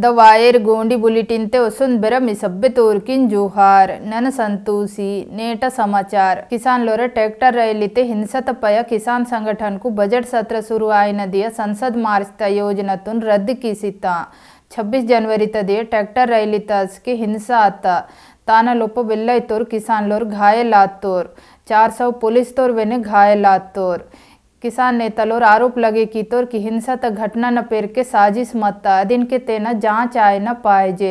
ದವಾಯರ್ ಗೋಂಡಿ ಬುಲೆಟಿನ್ತೆ ವಸುಂಧರ ಮಿಸಬ್ಬೆ ತೋರ್ಕಿನ್ ಜೋಹಾರ್ नन ಸಂತೋಷಿ नेटा समाचार किसान लोरे ट्रैक्टर रैली ते हिंसा पय किसान संगठन को बजट सत्र शुरू न दिया संसद मार्च योजना तुन रद्द की सीता छब्बीस जनवरी तदिए ट्रैक्टर रैली तस्के हिंसा आता ताना लोपो बिल्ला तोर किसान लोर घायल आतोर चार सौ पुलिस तोर वेने घायल आतोर किसान नेतलोर आरोप लगे की तोर की हिंसा तक घटना न पेर के साजिश मत दिन के तेना जांच आए न पाए जे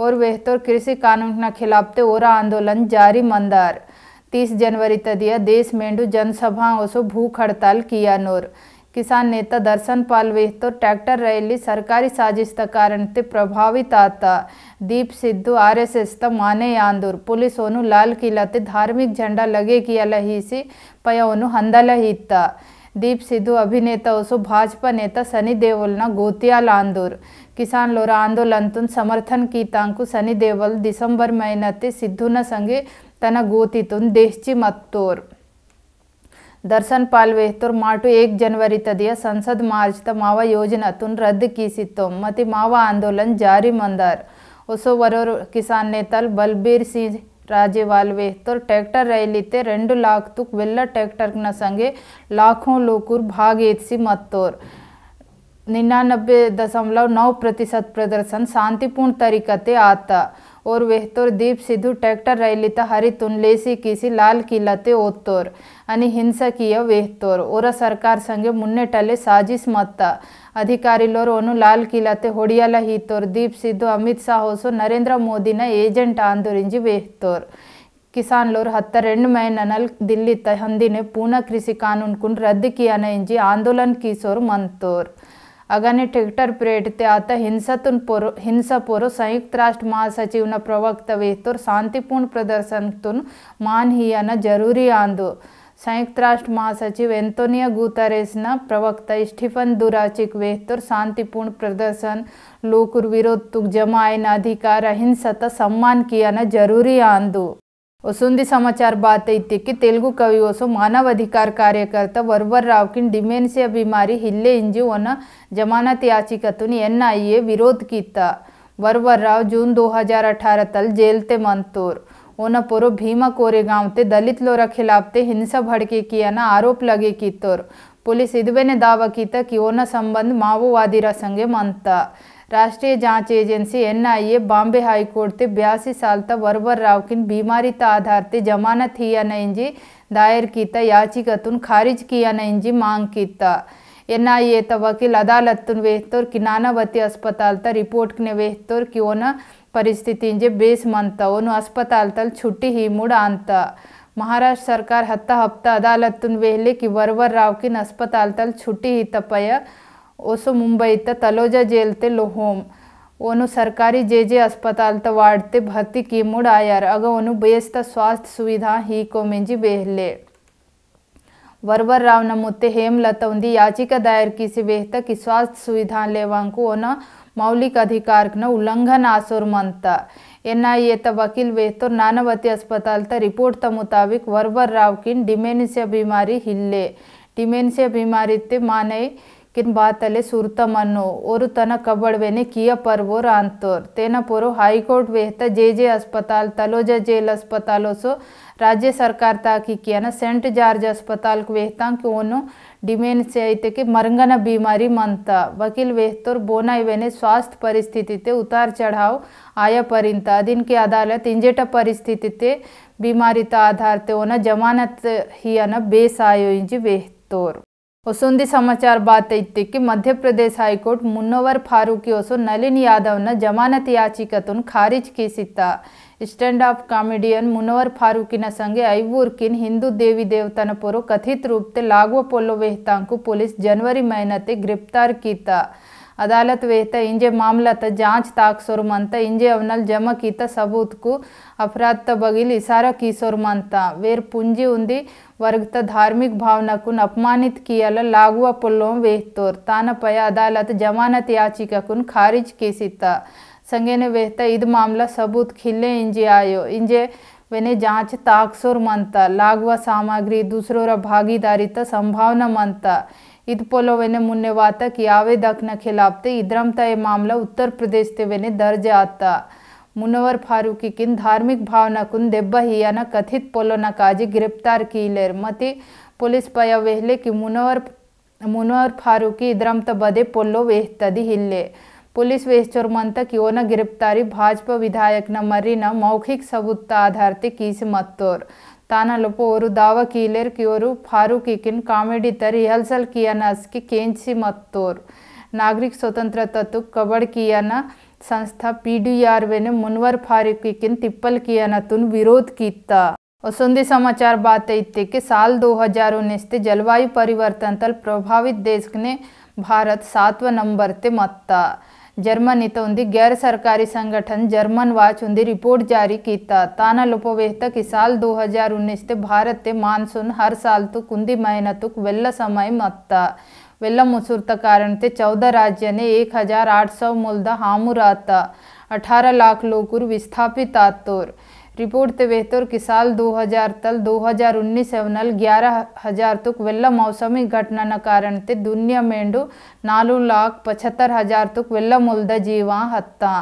और तोर कृषि कानून न ते और आंदोलन जारी मंदार 30 जनवरी तदिया देश मेंडू जनसभा ओसो भूख हड़ताल किया नोर किसान नेता दर्शन पाल वेहतोर ट्रैक्टर रैली सरकारी साजिश त कारण ते प्रभावित आता Deep Sidhu R S S त माने आंदोर पुलिस ओनू लाल किला ते धार्मिक झंडा लगे किया लही से पया हंदा लही हिता ಸಿದ್ದು ಅಭಿನೇತವು ಸು भाजपा नेता सनी देओल ने गोतियाल आंदूर किसान लोरा आंदोलन तुन समर्थन की तांकु सनी देओल दिसंबर महीनते सिद्धून संगे तन गोतितुन देशची मत्तोर ದರ್ಶನ್ ಪಾಲ್ ವೆಹ್ತೂರ್ ಮಾಟು ಏಕ್ ಜನವರಿ ತದಿಯ ಸಂಸದ್ ಮಾರ್ಚ್ದ ಮಾವ ಯೋಜನಾ ತುನ್ ರದ್ದು ಕೀಸಿತ್ತು ಮತ್ತು ಮಾವ ಆಂದೋಲನ್ ಜಾರಿ ಮಂದಾರ್ ಹೊಸವರೂರು ಕಿಸಾನ್ ನೇತಾಲ್ ಬಲ್ಬೀರ್ ಸಿಂಗ್ రాజే रैली ట్రాక్టర్ लाख రెండు లాక్తుక్ వెల్ల ట్రాక్టర్న संगे लाखों लोकुर भाग एसी निन्यानबे दशमलव नौ प्रतिशत प्रदर्शन शांतिपूर्ण तरीक़े आता और वेहतोर दीप सिद्धू ट्रैक्टर रैली हरित लेसी किसी लाल ते ओतोर ಅನಿಹಿಂಸಕೀಯ ವೇಹ್ತೋರ್ ಓರ ಸರ್ಕಾರ ಸಂಗೆ ಮುನ್ನೆಟ್ಟಲ್ಲಿ ಸಾಜಿಸ್ ಮತ್ತ ಅಧಿಕಾರಿಲೋರು ಅವನು ಲಾಲ್ ಕಿಲತೆ ಹೊಡಿಯಲ ಹೀತೋರ್ ದೀಪ್ ಸಿದ್ದು ಅಮಿತ್ ಶಾ ಹೋಸು ನರೇಂದ್ರ ಮೋದಿನ ಏಜೆಂಟ್ ಆಂದುರಿಂಜಿ ವೇಹ್ತೋರ್ కిసాన్ లోర్ హత్త రెండు మై ననల్ ఢిల్లీ తహందీనే పూనా కృషి కానూన్ కున్ రద్దు కియానా ఇంజి ఆందోళన్ కిశోర్ మంతోర్ अगाने ट्रॅक्टर प्रेटते आता हिंसातून पोरो हिंसा पोरो संयुक्त राष्ट्र महासचिवना प्रवक्तव्य तर शांतीपूर्ण प्रदर्शनातून मान हियाना जरुरी आंदो સંયુક્ત રાષ્ટ્ર મહાસચિવ એન્ટોનિયા ગુતારેસના પ્રવક્તા સ્ટીફન દુરાચિક વેહતોર શાંતિપૂર્ણ પ્રદર્શન લોક વિરોધ જમાયના અધિકાર અહિંસતા સન્માન કિયાના જરૂરી આંદુ वसुंधी समाचार बात इतिक तेलुगु कवि ओसो मानव अधिकार कार्यकर्ता वरवर राव की डिमेंसिया बीमारी हिले इंजी वन जमानत याचिकतुन एन आई ए विरोध किया वरवर राव जून 2018 तल जेल ते मंतूर ओन पोरो ಭೀಮಕೋರೆ ಗಾಂವ್ತೆ ದಲಿತ್ಲೋರ ಖಿಲಾಫ್ತೆ ಹಿಂಸಾ ಭಡ್ಕೆ ಕಿಯನ ಆರೋಪ ಲಗೆ पुलिस ಪೊಲೀಸ್ ने दावा किया कि ಓನ संबंध माओवादी संगे मानता राष्ट्रीय जांच एजेंसी एनआईए बॉम्बे हाईकोर्ट ते बयासी साल तक वरवर राव की बीमारी त आधार ते जमानत ही या नहीं जी दायर किया तुन खारिज किया नहीं जी मांग किया एनआईए त वकील अदालत तुन वेहतोर कि नानावती अस्पताल त रिपोर्ट ने वेहतोर कि ओना ಪರಿಸ್ಥಿತಿಂಜೆ ಬೇಸ್ ಮಂತ ಅವನು ಅಸ್ಪತಾಲ್ತಲ್ छुट्टी ही मुड़ ಅಂತ महाराष्ट्र सरकार हत्ता हफ्ता अदालतून वेहले की वरवर रावकीन अस्पताल तल छुट्टी ही तपय ओसो मुंबई त तलोजा जेल ते लोहोम ओनु सरकारी जे जे अस्पताल त वाड़ते भर्ती की मुड़ आयर अग ओनु बेस्त स्वास्थ्य सुविधा ही को मेंजी वेहले वरवर राव न मुते हेमलता याचिका दायर की से वेहता की स्वास्थ्य सुविधा लेवांकु ओना ಮೌಲಿಕ ಅಧಿಕಾರಕ್ನ ಉಲ್ಲಂಘನ ಆಸೋರ್ एन एनआईए तब वकील बेहतर नानावती अस्पताल त रिपोर्ट त मुताबिक वरवर राव किन डिमेंशिया बीमारी हिल्ले डिमेंशिया बीमारी ते माने ಕಿನ್ ಬಾತಲೆ ಸುರ್ತಮನ್ನು ಒರು किया ಕಬಡ್ವೆನೆ ಕಿಯ ಪರ್ವೋರ್ तेना पोरो ಪೊರು ಹೈಕೋರ್ಟ್ ವೇಹತ जे अस्पताल तलोजा जेल अस्पतालों सो राज्य सरकार ताकी किया ना सेंट जार्ज अस्पताल को वेहता कि ओनो डिमेंशिया इत के मरंगना बीमारी मनता वकील वेहतोर बोना इवेने स्वास्थ्य परिस्थिति ते उतार चढ़ाव आया परिंता दिन की अदालत इंजेटा परिस्थिति ते बीमारी ता आधार ते ओना जमानत ही ना बेस आयो इंजी वेहतोर समाचार ವಸೊಂದಿ ಸಮಾಚಾರ ಬಾತೈತಿಕ್ಕೆ ಮಧ್ಯಪ್ರದೇಶ ಹೈಕೋರ್ಟ್ ಮುನ್ನವರ್ ಫಾರೂಕಿ ಹೊಸು ನಳಿನ್ ಯಾದವ್ನ जमानत याचिका ಖಾರಿಜ್ ಕೇಸಿತ್ತ stand up comedian Munawar Faruqui संगे ऐवूरकिन हिंदू देवी देवतन पोरो कथित रूपते से लागो पोलो वेहतांकु पुलिस जनवरी महीना गिरफ्तार किया अदालत वेहत इंजे मामला मामलत जांच ताकसोरमंत इंजे अवनल जमा कीत सबूत को अपराध बगिल इशारा कीसोरमंत वेर पूंजी उंदी वर्गत धार्मिक भावनकु अपमानित कियल लागुआ पुल्लों वेहतोर तानपय अदालत जमानत याचिका याचिककुन खारिज केसित संगेन वेहता इद मामला सबूत खिले इंजे आयो इंजे वेने जांच ताकसोर मनता लागवा सामग्री दूसरो भागीदारी संभावना मनता इतपोलोवेने मुन्ने वातक यावे दखना खिलाफते इद्रमता ये मामला उत्तर प्रदेश तेवेने दर्ज आता मुनवर फारूकी किन धार्मिक भावना कुन देब्बा ही याना कथित पोलो ना काजी गिरफ्तार की लेर मते पुलिस पाया वेहले कि मुनवर मुनवर फारूकी इद्रमता बदे पोलो वेह तदी हिले पुलिस वेस्टर मंत्र की ओना गिरफ्तारी भाजपा विधायक न मरी न मौखिक सबूत आधारते किस मत्तोर और दावा की ஒரு தாவக்கீலருக்கு ஒரு किन कामेडी तर रिहर्सल किया ना असकी केंची मत्तोर नागरिक स्वतंत्र तत्व कबड़ किया ना संस्था पी डी आर वे ने मुनवर फारूकीकिन तिप्पल किया ना तुन विरोध किया वसुंधी समाचार बात इतने कि साल 2019 ते जलवायु परिवर्तन तल प्रभावित देश ने भारत सातवा नंबर ते मत्ता जर्मनीतो गैर सरकारी संगठन जर्मन वाच उन्हें रिपोर्ट जारी किया ताना लोपवेहता कि साल 2019 ते भारत ते मानसून हर साल तो कुंदी महीना तुक वेल्ला समय मत्ता वेल्ला मुसुरता कारण ते चौदह राज्य ने एक हजार आठ सौ मुल्दा हामुराता अठारह लाख लोग विस्थापित आतोर रिपोर्ट ते बेहतर कि साल 2000 तल 2019 ಎವನಲ್ ಗ್ಯಾರ ಹಜಾರ್ತುಕ್ ವೆಲ್ಲ ಮೌಸಮಿ ಘಟನನ ಕಾರಣತೆ ದುನಿಯಾ ಮೇಂಡು लाख पचहत्तर हजार तक ವೆಲ್ಲ मुलद जीवा हत्ता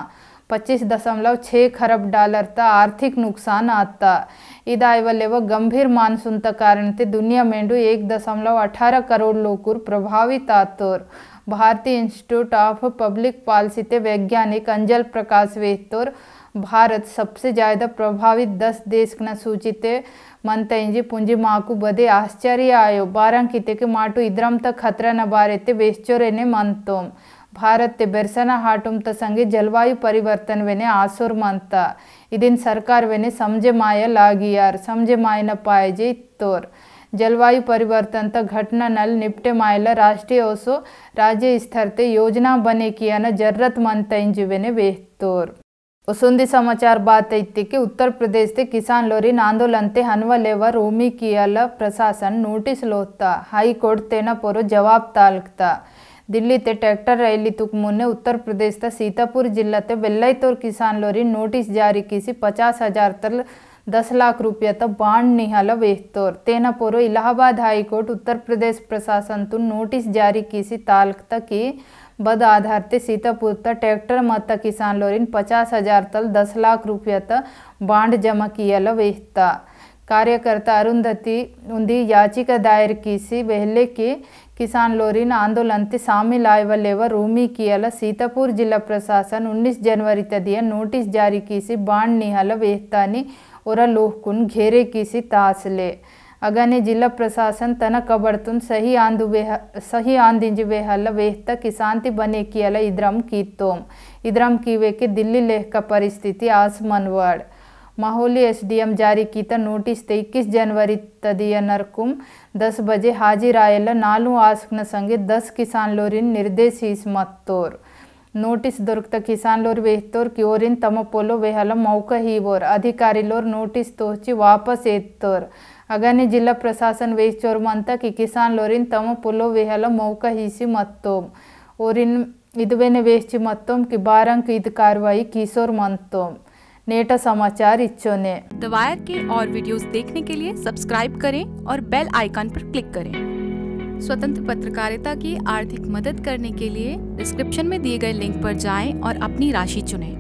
पच्चीस दशमलव छः खरब डॉलर ता आर्थिक नुकसान आता इदायवले वो गंभीर मानसून त कारण ते दुनिया मेंडू एक दशमलव अठारह करोड़ लोकुर प्रभावित आतोर भारतीय इंस्टीट्यूट ऑफ पब्लिक पॉलिसी ते वैज्ञानिक अंजल प्रकाश वेहतोर भारत सबसे ज्यादा प्रभावित दस देश सूचित मंतजे पुंजी माक बदे आश्चर्य आयो बारंकित माटु इद्रम तक खतरा न बारे ते बेचोरे ने मंतोम भारत ते बेरसना हाटुम त संगे जलवायु परिवर्तन वेने आसुर मंता इदिन सरकार वेने समझे माया लागियार समझे माय न पाए जे तोर जलवायु परिवर्तन त घटना नल निपटे मायल राष्ट्रीय ओसो राज्य स्तर ते योजना बने किया न जरूरत मंत इंजे वेने ವಸುಂಧಿ ಸಮಾಚಾರ ಬಾತೈತಿಕ್ಕೆ ಉತ್ತರ ಪ್ರದೇಶದ ಕಿಸಾನ್ ಲೋರಿನ್ ಆಂದೋಲನತೆ ಹನ್ವಲೇವ ರೋಮಿ ಕಿಯಲ प्रशासन नोटिस लोता हाईकोर्ट तेना पोरो जवाब तालकता दिल्ली ते ट्रैक्टर रैली तुक मुन्ने उत्तर प्रदेश ते सीतापुर जिला ते बेल्लैतोर किसान लोरी नोटिस जारी किसी पचास हजार तल दस लाख रुपया तक तो बांड निहाल वेहतोर तेना पोरो इलाहाबाद हाईकोर्ट उत्तर प्रदेश प्रशासन तु नोटिस जारी किसी तालकता की बद आधारित सीतापुर ट्रैक्टर मत किसान लोरिन पचास हजार तल दस लाख रुपया तक बांड जमा कियल वेहता कार्यकर्ता अरुंधति उन्दी याचिका दायर की पहले के किसान लोरिन आंदोलन ते शामिल आयवलेव रूमी कियल सीतापुर जिला प्रशासन उन्नीस जनवरी तदिया नोटिस जारी किसी बांड निहल वेहतानी और लोहकुन घेरे किसी तासले ಅಗನೆ ಜಿಲ್ಲಾ ಪ್ರಶಾಸನ ತನಕ ಕಬಡ್ತುನ್ सही ಆಂದುವೆಹ ಸಹಿ ಆಂದಿಂಜುವೆಹಲ್ಲ ವೇಹ್ತ ಕಿಸಾಂತಿ ಬನೆ ಕಿಯಲ ಇದ್ರಮ್ ಕೀತ್ತೋಮ್ ಇದ್ರಮ್ ಕೀವೇಕೆ ದಿಲ್ಲಿ ಲೆಹಕ ಪರಿಸ್ಥಿತಿ ಆಸ್ಮನ್ವಾಡ್ माहौली एसडीएम जारी किया नोटिस इक्कीस जनवरी तदिय नरकुम दस बजे हाजिर आयल नालू आस्कन संगे दस किसान लोरिन निर्देश मत्तोर नोटिस दोरकता किसान लोर वेहतोर की ओरिन तम पोलो वेहल मौक ही वोर अधिकारी लोर नोटिस तोची वापस एत्तोर ಅಗನೆ ಜಿಲ್ಲಾ ಪ್ರಶಾಸನ ವಹಿಸೋರು की किसान ತಮ್ಮ ಪುಲೋ ವೇಹಲ ಮೌಕ ಹೀಸಿ मतोम ಓರಿನ್ ಇದುವೆನೆ ವೇಷ್ಟಿ ಮತ್ತೋಮ್ की ಬಾರಂಕ್ ಇದು कार्रवाई किशोर मंतोम नेटा समाचार इच्छो ने दवायर के और वीडियोस देखने के लिए सब्सक्राइब करें और बेल आइकन पर क्लिक करें स्वतंत्र पत्रकारिता की आर्थिक मदद करने के लिए डिस्क्रिप्शन में दिए गए लिंक पर जाएं और अपनी राशि चुनें